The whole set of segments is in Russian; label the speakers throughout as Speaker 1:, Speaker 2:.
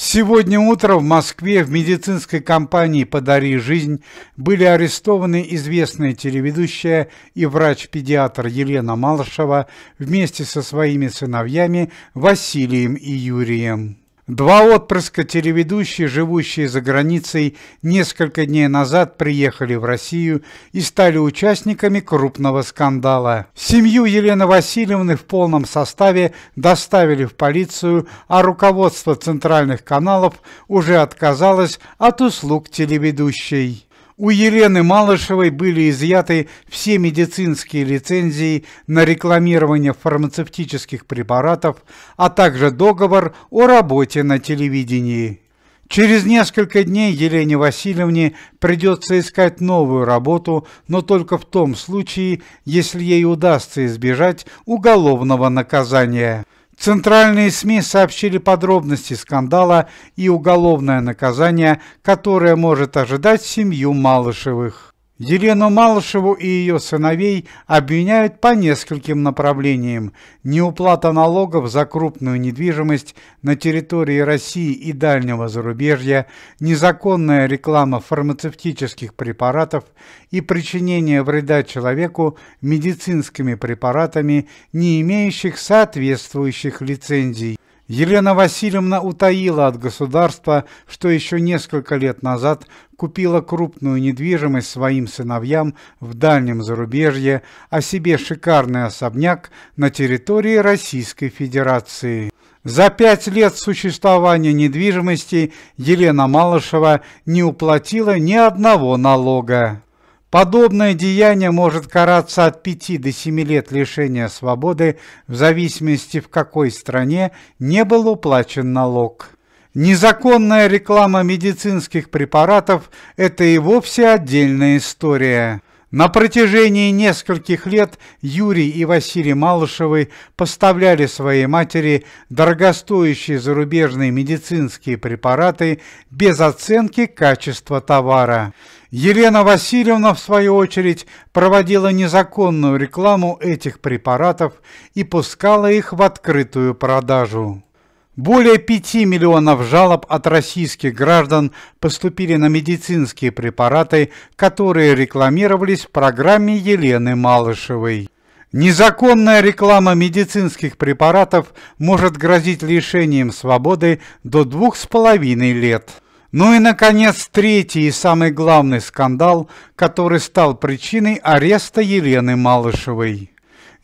Speaker 1: Сегодня утром в Москве в медицинской компании «Подари жизнь» были арестованы известная телеведущая и врач-педиатр Елена Малышева вместе со своими сыновьями Василием и Юрием. Два отпрыска телеведущие, живущие за границей, несколько дней назад приехали в Россию и стали участниками крупного скандала. Семью Елены Васильевны в полном составе доставили в полицию, а руководство центральных каналов уже отказалось от услуг телеведущей. У Елены Малышевой были изъяты все медицинские лицензии на рекламирование фармацевтических препаратов, а также договор о работе на телевидении. Через несколько дней Елене Васильевне придется искать новую работу, но только в том случае, если ей удастся избежать уголовного наказания. Центральные СМИ сообщили подробности скандала и уголовное наказание, которое может ожидать семью Малышевых. Елену Малышеву и ее сыновей обвиняют по нескольким направлениям. Неуплата налогов за крупную недвижимость на территории России и дальнего зарубежья, незаконная реклама фармацевтических препаратов и причинение вреда человеку медицинскими препаратами, не имеющих соответствующих лицензий. Елена Васильевна утаила от государства, что еще несколько лет назад купила крупную недвижимость своим сыновьям в дальнем зарубежье, а себе шикарный особняк на территории Российской Федерации. За пять лет существования недвижимости Елена Малышева не уплатила ни одного налога. Подобное деяние может караться от 5 до 7 лет лишения свободы в зависимости в какой стране не был уплачен налог. Незаконная реклама медицинских препаратов – это и вовсе отдельная история. На протяжении нескольких лет Юрий и Василий Малышевы поставляли своей матери дорогостоящие зарубежные медицинские препараты без оценки качества товара. Елена Васильевна, в свою очередь, проводила незаконную рекламу этих препаратов и пускала их в открытую продажу. Более 5 миллионов жалоб от российских граждан поступили на медицинские препараты, которые рекламировались в программе Елены Малышевой. Незаконная реклама медицинских препаратов может грозить лишением свободы до двух с половиной лет. Ну и, наконец, третий и самый главный скандал, который стал причиной ареста Елены Малышевой.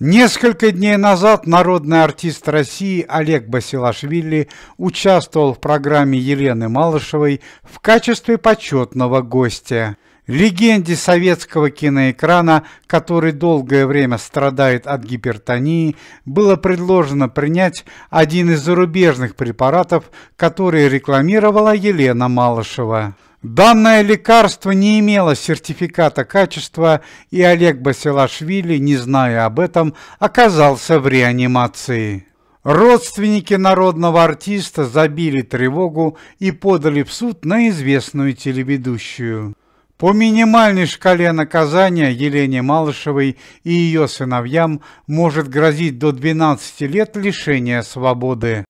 Speaker 1: Несколько дней назад народный артист России Олег Басилашвили участвовал в программе Елены Малышевой в качестве почетного гостя. Легенде советского киноэкрана, который долгое время страдает от гипертонии, было предложено принять один из зарубежных препаратов, который рекламировала Елена Малышева. Данное лекарство не имело сертификата качества, и Олег Басилашвили, не зная об этом, оказался в реанимации. Родственники народного артиста забили тревогу и подали в суд на известную телеведущую. По минимальной шкале наказания Елене Малышевой и ее сыновьям может грозить до 12 лет лишения свободы.